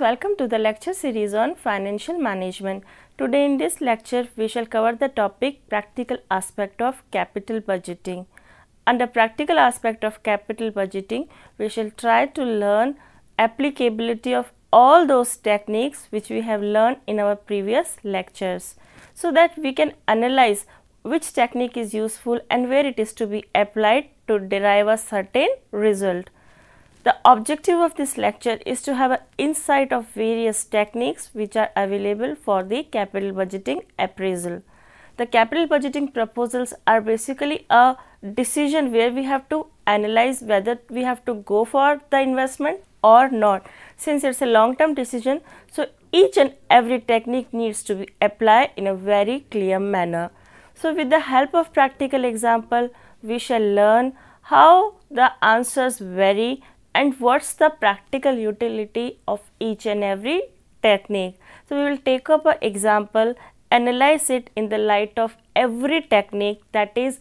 welcome to the lecture series on financial management today in this lecture we shall cover the topic practical aspect of capital budgeting under practical aspect of capital budgeting we shall try to learn applicability of all those techniques which we have learned in our previous lectures so that we can analyze which technique is useful and where it is to be applied to derive a certain result the objective of this lecture is to have an insight of various techniques which are available for the capital budgeting appraisal. The capital budgeting proposals are basically a decision where we have to analyze whether we have to go for the investment or not. Since it's a long term decision, so each and every technique needs to be applied in a very clear manner. So with the help of practical example, we shall learn how the answers vary and what's the practical utility of each and every technique. So, we will take up an example, analyze it in the light of every technique that is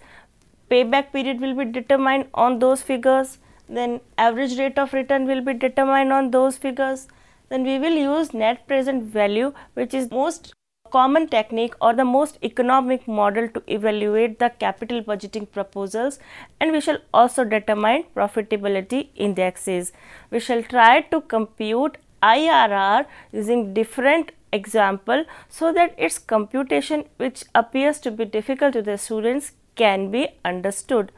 payback period will be determined on those figures, then average rate of return will be determined on those figures, then we will use net present value which is most common technique or the most economic model to evaluate the capital budgeting proposals and we shall also determine profitability indexes. We shall try to compute IRR using different example so that its computation which appears to be difficult to the students can be understood.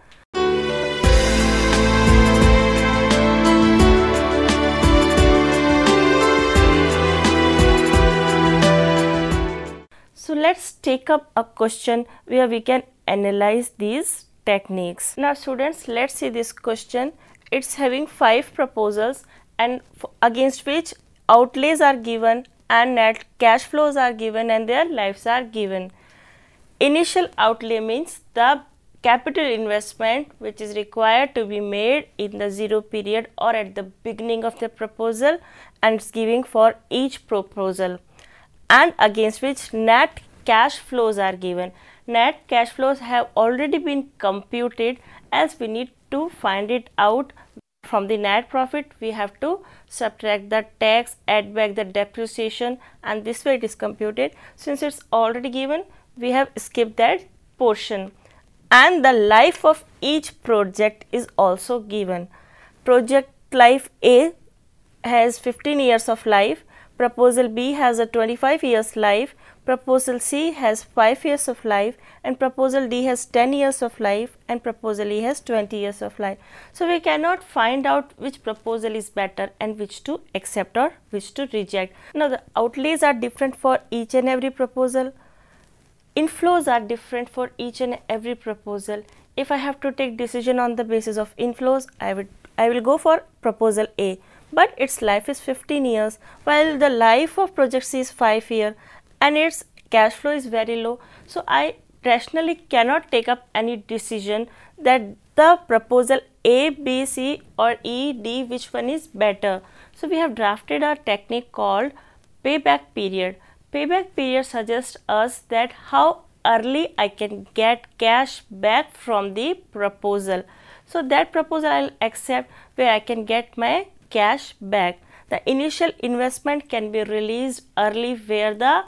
So let's take up a question where we can analyze these techniques. Now students, let's see this question. It's having five proposals and against which outlays are given and net cash flows are given and their lives are given. Initial outlay means the capital investment which is required to be made in the zero period or at the beginning of the proposal and it's giving for each proposal and against which net cash flows are given. Net cash flows have already been computed as we need to find it out from the net profit we have to subtract the tax add back the depreciation and this way it is computed since it's already given we have skipped that portion and the life of each project is also given project life a has 15 years of life Proposal B has a 25 years life, Proposal C has 5 years of life and Proposal D has 10 years of life and Proposal E has 20 years of life. So, we cannot find out which proposal is better and which to accept or which to reject. Now, the outlays are different for each and every proposal. Inflows are different for each and every proposal. If I have to take decision on the basis of inflows, I would I will go for proposal A but its life is 15 years while the life of projects is 5 year and its cash flow is very low. So, I rationally cannot take up any decision that the proposal A, B, C or E, D which one is better. So, we have drafted a technique called payback period. Payback period suggests us that how early I can get cash back from the proposal. So, that proposal I will accept where I can get my cash back, the initial investment can be released early where the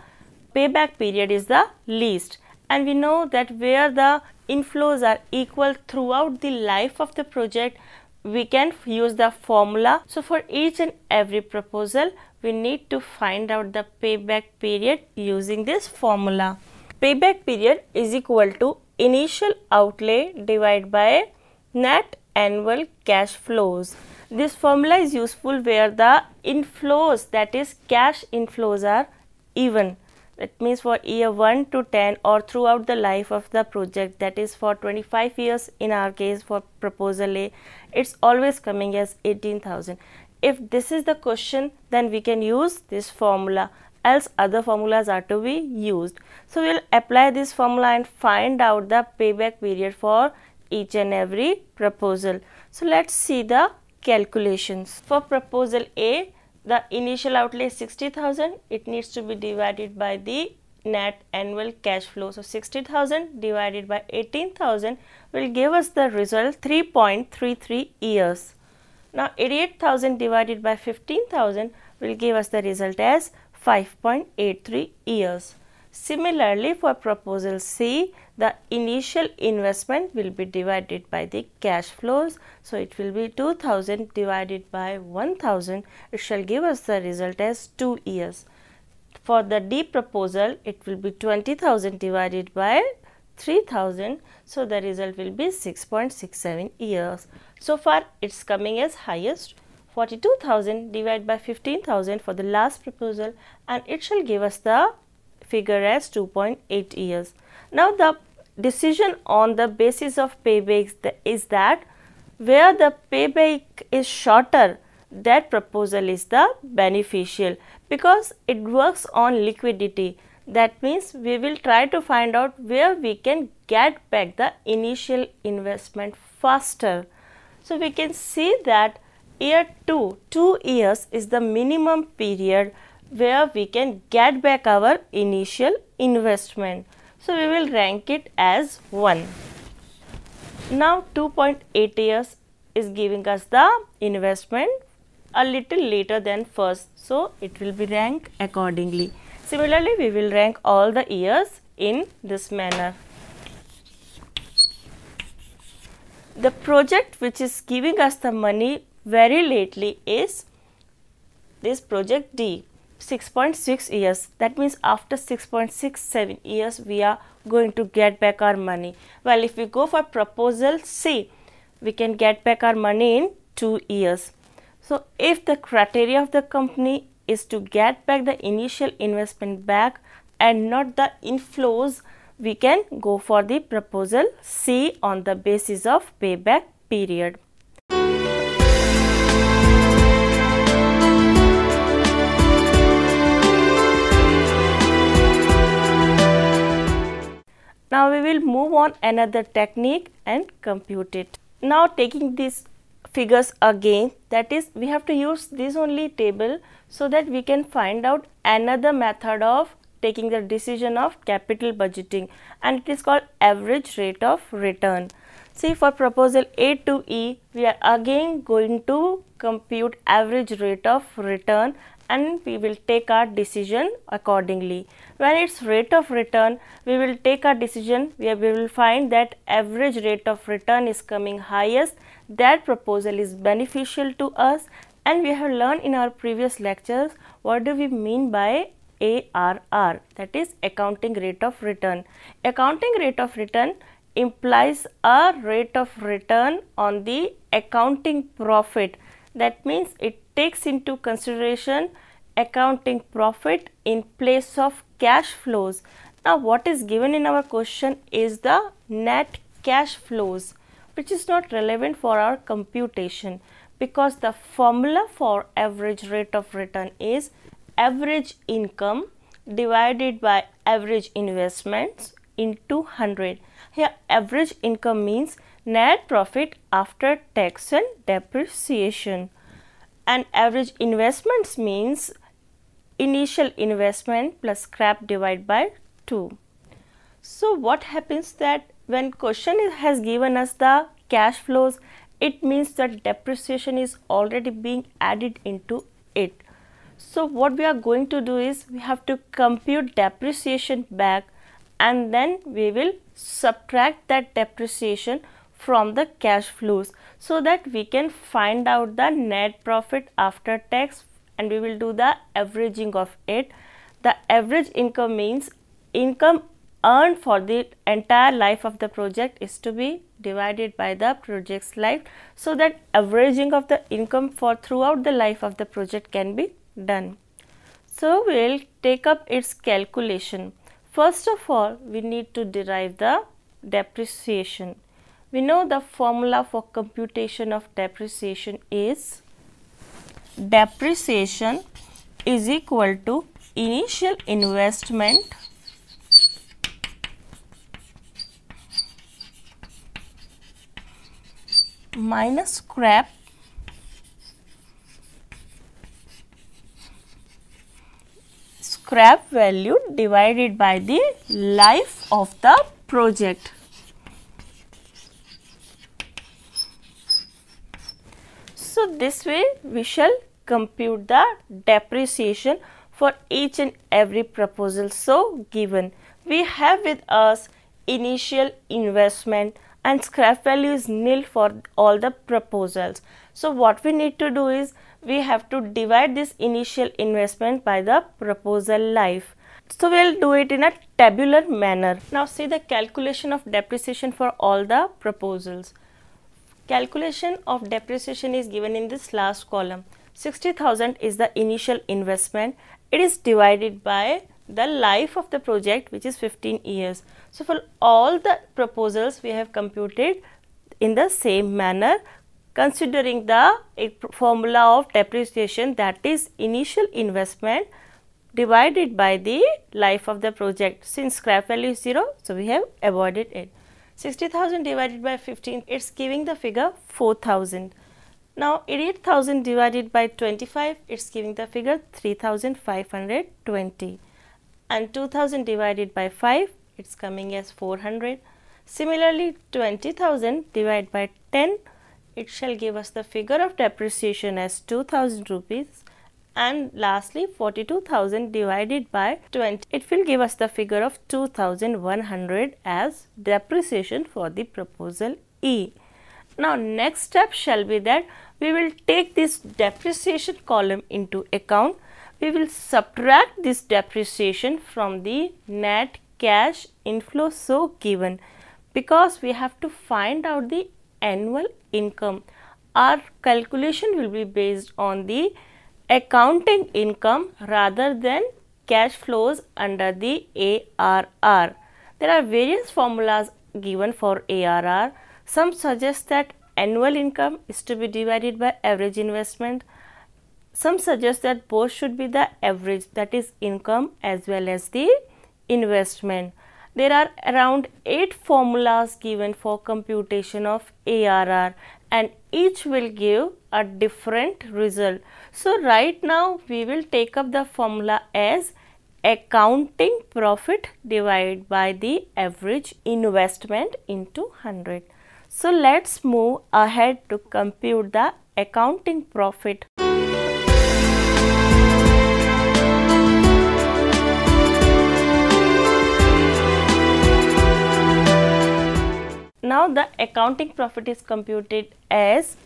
payback period is the least. And we know that where the inflows are equal throughout the life of the project, we can use the formula. So, for each and every proposal, we need to find out the payback period using this formula. Payback period is equal to initial outlay divided by net annual cash flows. This formula is useful where the inflows that is cash inflows are even. That means for year 1 to 10 or throughout the life of the project that is for 25 years in our case for proposal A it's always coming as 18,000. If this is the question then we can use this formula else other formulas are to be used. So, we will apply this formula and find out the payback period for each and every proposal. So, let us see the calculations. For proposal A, the initial outlay is 60,000. It needs to be divided by the net annual cash flow. So 60,000 divided by 18,000 will give us the result 3.33 years. Now 88,000 divided by 15,000 will give us the result as 5.83 years. Similarly, for proposal C, the initial investment will be divided by the cash flows. So, it will be 2000 divided by 1000. It shall give us the result as 2 years. For the D proposal, it will be 20,000 divided by 3000. So, the result will be 6.67 years. So far, it is coming as highest 42,000 divided by 15,000 for the last proposal and it shall give us the figure as 2.8 years. Now the decision on the basis of payback is that where the payback is shorter that proposal is the beneficial because it works on liquidity that means we will try to find out where we can get back the initial investment faster. So, we can see that year 2, 2 years is the minimum period where we can get back our initial investment. So, we will rank it as 1. Now, 2.8 years is giving us the investment a little later than first. So, it will be ranked accordingly. Similarly, we will rank all the years in this manner. The project which is giving us the money very lately is this project D. 6.6 years that means after 6.67 years we are going to get back our money well if we go for proposal C we can get back our money in 2 years so if the criteria of the company is to get back the initial investment back and not the inflows we can go for the proposal C on the basis of payback period Now we will move on another technique and compute it. Now taking these figures again that is we have to use this only table so that we can find out another method of taking the decision of capital budgeting and it is called average rate of return. See for proposal A to E we are again going to compute average rate of return and we will take our decision accordingly. When its rate of return, we will take our decision where we will find that average rate of return is coming highest, that proposal is beneficial to us and we have learned in our previous lectures what do we mean by ARR that is accounting rate of return. Accounting rate of return implies a rate of return on the accounting profit that means it takes into consideration accounting profit in place of cash flows. Now what is given in our question is the net cash flows which is not relevant for our computation because the formula for average rate of return is average income divided by average investments into 100. Here average income means net profit after tax and depreciation and average investments means initial investment plus scrap divided by 2. So what happens that when question has given us the cash flows it means that depreciation is already being added into it. So what we are going to do is we have to compute depreciation back and then we will subtract that depreciation from the cash flows so that we can find out the net profit after tax and we will do the averaging of it. The average income means income earned for the entire life of the project is to be divided by the project's life so that averaging of the income for throughout the life of the project can be done. So, we will take up its calculation. First of all, we need to derive the depreciation. We know the formula for computation of depreciation is depreciation is equal to initial investment minus scrap scrap value divided by the life of the project. So, this way we shall compute the depreciation for each and every proposal so given. We have with us initial investment and scrap value is nil for all the proposals. So, what we need to do is we have to divide this initial investment by the proposal life. So, we will do it in a tabular manner. Now, see the calculation of depreciation for all the proposals. Calculation of depreciation is given in this last column. 60,000 is the initial investment. It is divided by the life of the project which is 15 years. So, for all the proposals we have computed in the same manner considering the formula of depreciation that is initial investment divided by the life of the project. Since scrap value is 0, so we have avoided it. 60,000 divided by 15, it's giving the figure 4,000. Now 8,000 divided by 25, it's giving the figure 3,520. And 2,000 divided by 5, it's coming as 400. Similarly, 20,000 divided by 10, it shall give us the figure of depreciation as 2,000 rupees and lastly 42,000 divided by 20. It will give us the figure of 2,100 as depreciation for the proposal E. Now next step shall be that we will take this depreciation column into account. We will subtract this depreciation from the net cash inflow so given because we have to find out the annual income. Our calculation will be based on the accounting income rather than cash flows under the ARR. There are various formulas given for ARR. Some suggest that annual income is to be divided by average investment. Some suggest that both should be the average that is income as well as the investment. There are around 8 formulas given for computation of ARR and each will give a different result. So, right now we will take up the formula as accounting profit divided by the average investment into 100. So, let us move ahead to compute the accounting profit. Now the accounting profit is computed as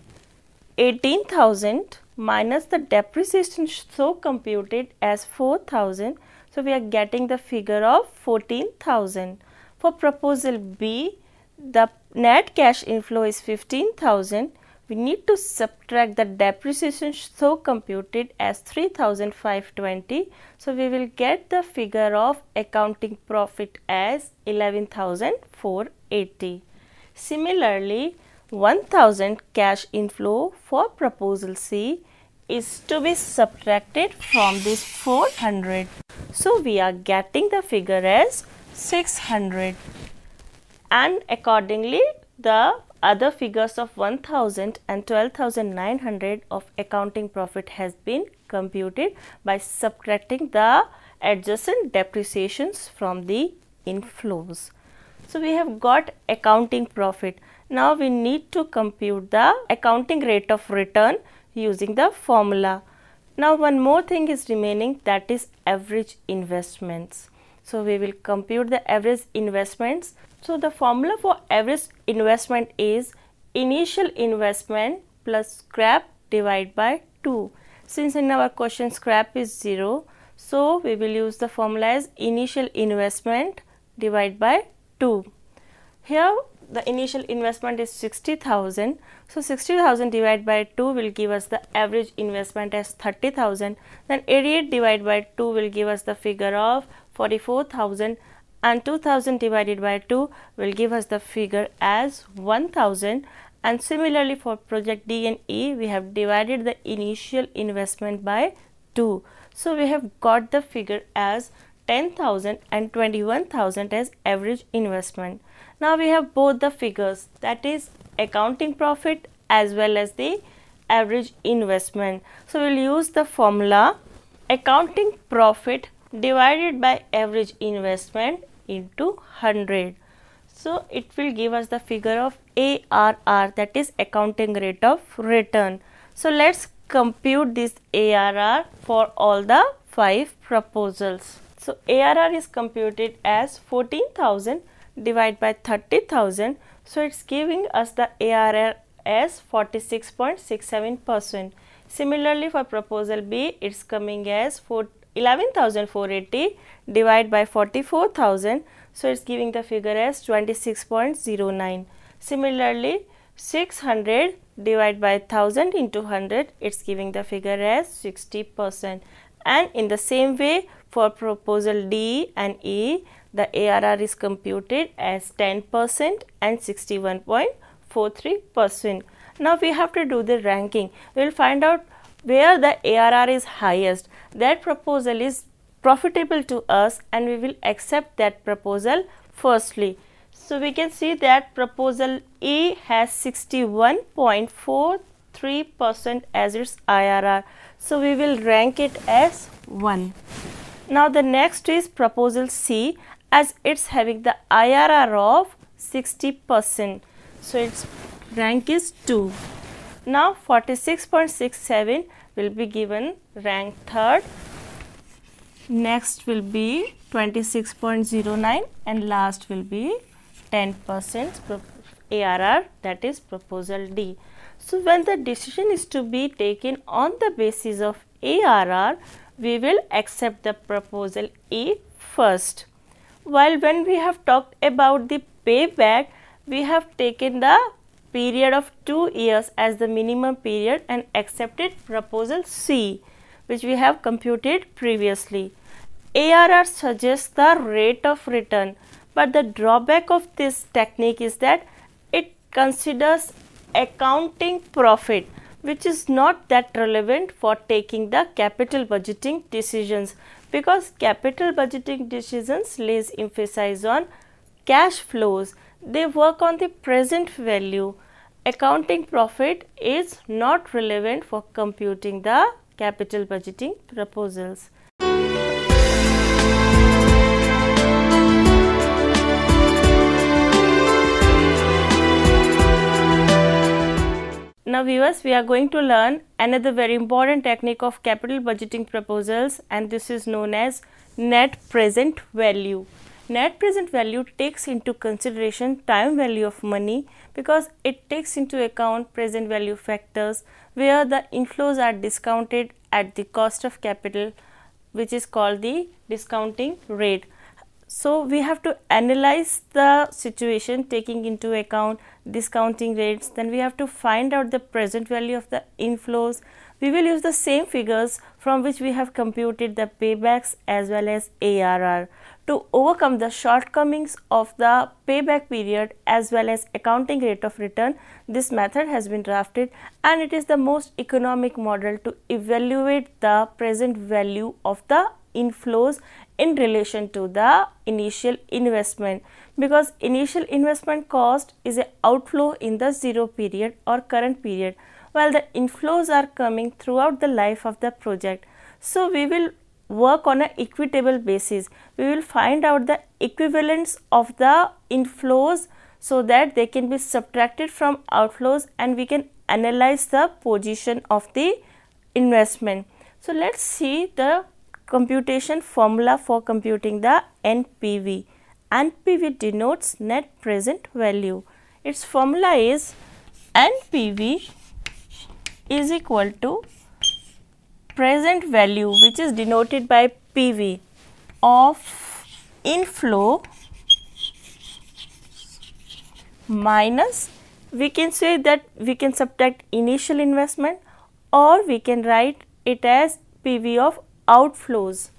18,000 minus the depreciation so computed as 4,000. So, we are getting the figure of 14,000. For proposal B, the net cash inflow is 15,000. We need to subtract the depreciation so computed as 3,520. So, we will get the figure of accounting profit as 11,480. Similarly, 1000 cash inflow for proposal C is to be subtracted from this 400. So we are getting the figure as 600 and accordingly the other figures of 1000 and 12900 of accounting profit has been computed by subtracting the adjacent depreciations from the inflows. So we have got accounting profit. Now we need to compute the accounting rate of return using the formula. Now one more thing is remaining that is average investments. So we will compute the average investments. So the formula for average investment is initial investment plus scrap divided by 2. Since in our question scrap is 0, so we will use the formula as initial investment divided by 2. Here the initial investment is 60,000. So 60,000 divided by 2 will give us the average investment as 30,000. Then 88 divided by 2 will give us the figure of 44,000 and 2000 divided by 2 will give us the figure as 1000 and similarly for project D and E we have divided the initial investment by 2. So, we have got the figure as 10,000 and 21,000 as average investment. Now we have both the figures that is accounting profit as well as the average investment. So we'll use the formula accounting profit divided by average investment into 100. So it will give us the figure of ARR that is accounting rate of return. So let's compute this ARR for all the five proposals. So, ARR is computed as 14,000 divided by 30,000. So, it's giving us the ARR as 46.67 percent. Similarly, for proposal B, it's coming as 11,480 divided by 44,000. So, it's giving the figure as 26.09. Similarly, 600 divided by 1000 into 100, it's giving the figure as 60 percent and in the same way for proposal D and E the ARR is computed as 10% and 61.43 percent. Now we have to do the ranking. We will find out where the ARR is highest. That proposal is profitable to us and we will accept that proposal firstly. So we can see that proposal E has 61.43 percent as its IRR so, we will rank it as 1. Now, the next is proposal C as it's having the IRR of 60 percent. So, its rank is 2. Now, 46.67 will be given rank 3rd. Next will be 26.09 and last will be 10 percent ARR that is proposal D. So, when the decision is to be taken on the basis of ARR, we will accept the proposal A first. While when we have talked about the payback, we have taken the period of 2 years as the minimum period and accepted proposal C which we have computed previously. ARR suggests the rate of return but the drawback of this technique is that it considers accounting profit which is not that relevant for taking the capital budgeting decisions because capital budgeting decisions lays emphasis on cash flows they work on the present value accounting profit is not relevant for computing the capital budgeting proposals Now viewers, we are going to learn another very important technique of capital budgeting proposals and this is known as net present value. Net present value takes into consideration time value of money because it takes into account present value factors where the inflows are discounted at the cost of capital which is called the discounting rate. So we have to analyze the situation taking into account discounting rates. Then we have to find out the present value of the inflows. We will use the same figures from which we have computed the paybacks as well as ARR to overcome the shortcomings of the payback period as well as accounting rate of return. This method has been drafted and it is the most economic model to evaluate the present value of the inflows in relation to the initial investment because initial investment cost is a outflow in the zero period or current period while the inflows are coming throughout the life of the project. So, we will work on an equitable basis. We will find out the equivalence of the inflows so that they can be subtracted from outflows and we can analyze the position of the investment. So, let us see the computation formula for computing the NPV. NPV denotes net present value. Its formula is NPV is equal to present value which is denoted by PV of inflow minus we can say that we can subtract initial investment or we can write it as PV of outflows.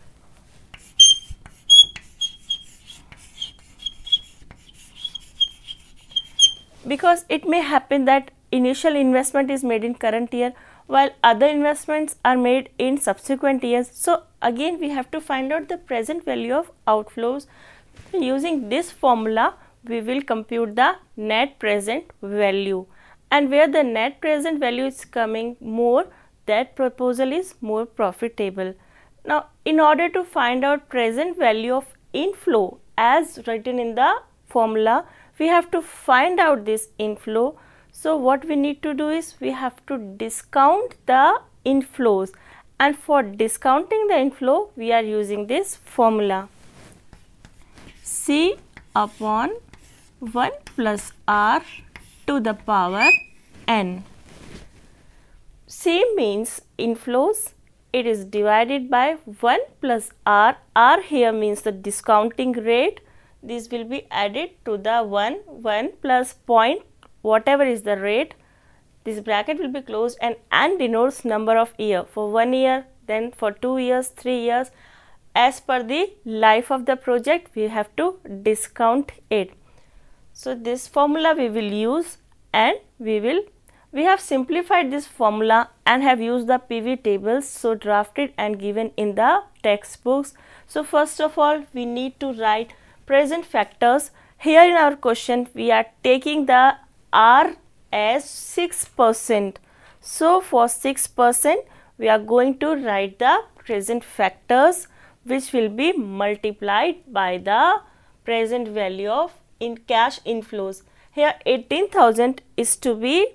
Because it may happen that initial investment is made in current year while other investments are made in subsequent years. So, again we have to find out the present value of outflows. Using this formula, we will compute the net present value and where the net present value is coming more, that proposal is more profitable. Now, in order to find out present value of inflow as written in the formula, we have to find out this inflow. So, what we need to do is we have to discount the inflows and for discounting the inflow, we are using this formula C upon 1 plus R to the power n. C means inflows it is divided by 1 plus r r here means the discounting rate this will be added to the 1 1 plus point whatever is the rate this bracket will be closed and and denotes number of year for one year then for two years three years as per the life of the project we have to discount it so this formula we will use and we will we have simplified this formula and have used the PV tables so drafted and given in the textbooks. So first of all we need to write present factors. Here in our question we are taking the R as 6%. So for 6% we are going to write the present factors which will be multiplied by the present value of in cash inflows. Here 18,000 is to be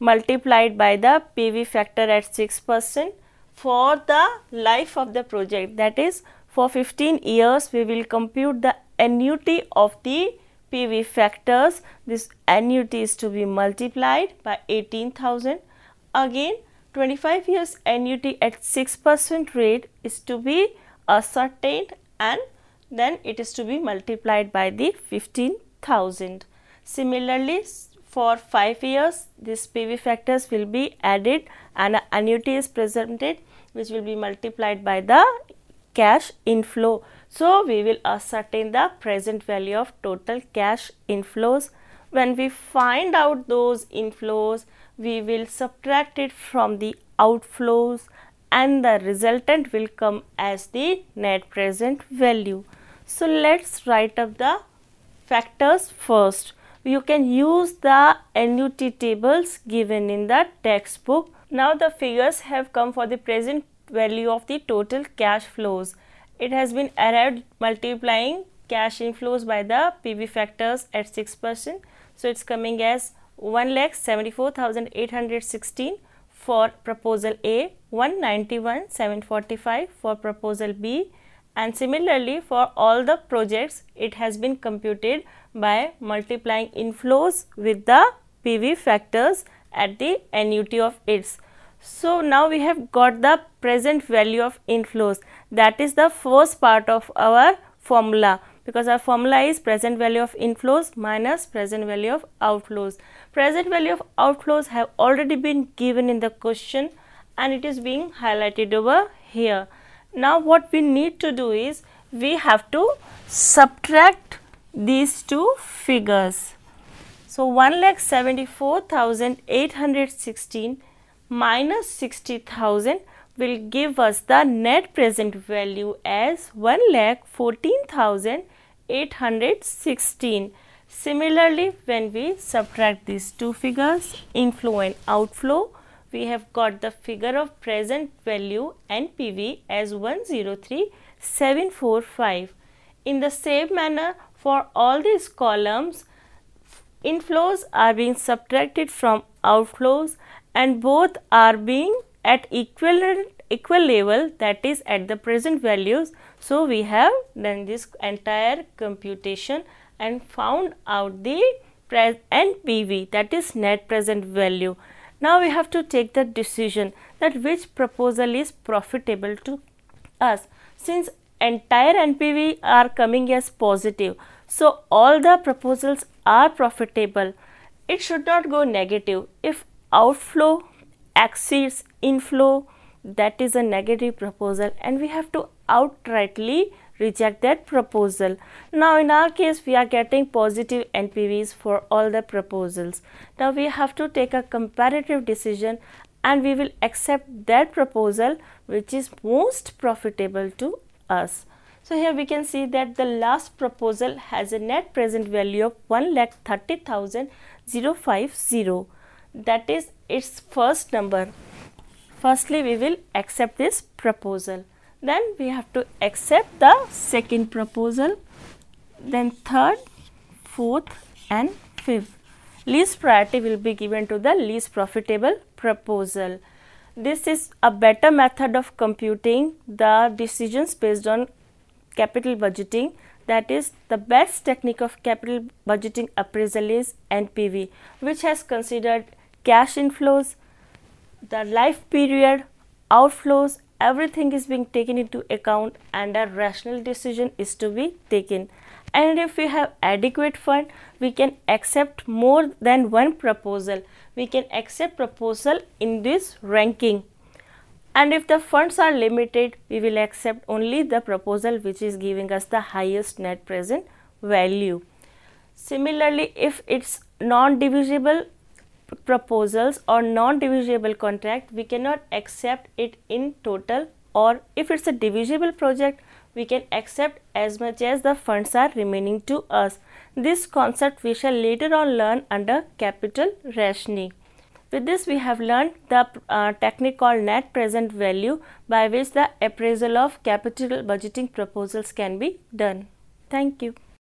multiplied by the PV factor at 6 percent for the life of the project that is for 15 years we will compute the annuity of the PV factors this annuity is to be multiplied by 18,000 again 25 years annuity at 6 percent rate is to be ascertained and then it is to be multiplied by the 15,000. Similarly, for 5 years this PV factors will be added and annuity is presented which will be multiplied by the cash inflow. So, we will ascertain the present value of total cash inflows. When we find out those inflows, we will subtract it from the outflows and the resultant will come as the net present value. So, let us write up the factors first you can use the NUT tables given in the textbook. Now the figures have come for the present value of the total cash flows. It has been arrived multiplying cash inflows by the PV factors at 6%. So it's coming as 1 lakh 74,816 for proposal A, 191,745 for proposal B, and similarly for all the projects it has been computed by multiplying inflows with the PV factors at the annuity of its. So, now we have got the present value of inflows that is the first part of our formula because our formula is present value of inflows minus present value of outflows. Present value of outflows have already been given in the question and it is being highlighted over here. Now what we need to do is we have to subtract these two figures. So 1 lakh 74,816 minus 60,000 will give us the net present value as 1 lakh 14,816. Similarly, when we subtract these two figures, inflow and outflow, we have got the figure of present value NPV as 103745. In the same manner for all these columns, inflows are being subtracted from outflows and both are being at equivalent equal level that is at the present values. So, we have done this entire computation and found out the NPV that is net present value. Now we have to take the decision that which proposal is profitable to us. Since entire NPV are coming as positive, so all the proposals are profitable. It should not go negative. If outflow exceeds inflow, that is a negative proposal and we have to outrightly reject that proposal. Now in our case we are getting positive NPVs for all the proposals. Now we have to take a comparative decision and we will accept that proposal which is most profitable to us. So here we can see that the last proposal has a net present value of 1,30,050 that is its first number. Firstly we will accept this proposal then we have to accept the second proposal then third fourth and fifth least priority will be given to the least profitable proposal this is a better method of computing the decisions based on capital budgeting that is the best technique of capital budgeting appraisal is NPV which has considered cash inflows, the life period, outflows everything is being taken into account and a rational decision is to be taken and if we have adequate fund we can accept more than one proposal we can accept proposal in this ranking and if the funds are limited we will accept only the proposal which is giving us the highest net present value similarly if it's non divisible proposals or non-divisible contract, we cannot accept it in total or if it's a divisible project, we can accept as much as the funds are remaining to us. This concept we shall later on learn under capital rationing. With this we have learned the uh, technique called net present value by which the appraisal of capital budgeting proposals can be done. Thank you.